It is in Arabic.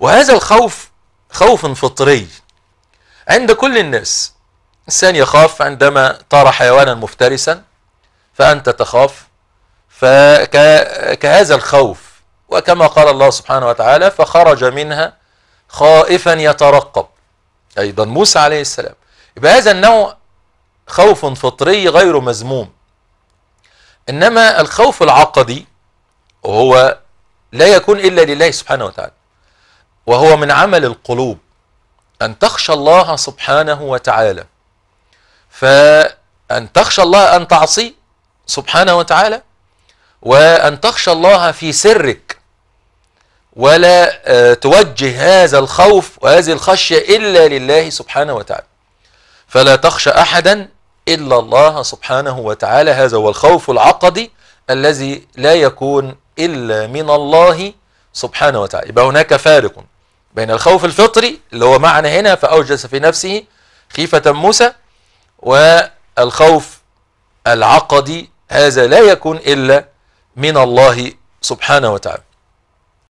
وهذا الخوف خوف فطري عند كل الناس الإنسان يخاف عندما ترى حيوانا مفترسا فأنت تخاف فكهذا الخوف وكما قال الله سبحانه وتعالى فخرج منها خائفا يترقب أيضا موسى عليه السلام يبقى هذا النوع خوف فطري غير مذموم إنما الخوف العقدي وهو لا يكون إلا لله سبحانه وتعالى وهو من عمل القلوب أن تخشى الله سبحانه وتعالى فأن تخشى الله أن تعصي سبحانه وتعالى وأن تخشى الله في سرك ولا آه، توجه هذا الخوف وهذه الخشية إلا لله سبحانه وتعالى فلا تخشى أحدا إلا الله سبحانه وتعالى هذا هو الخوف العقدي الذي لا يكون إلا من الله سبحانه وتعالى يبقى هناك فارق بين الخوف الفطري اللي هو معنى هنا فأوجس في نفسه خيفة موسى والخوف العقدي هذا لا يكون إلا من الله سبحانه وتعالى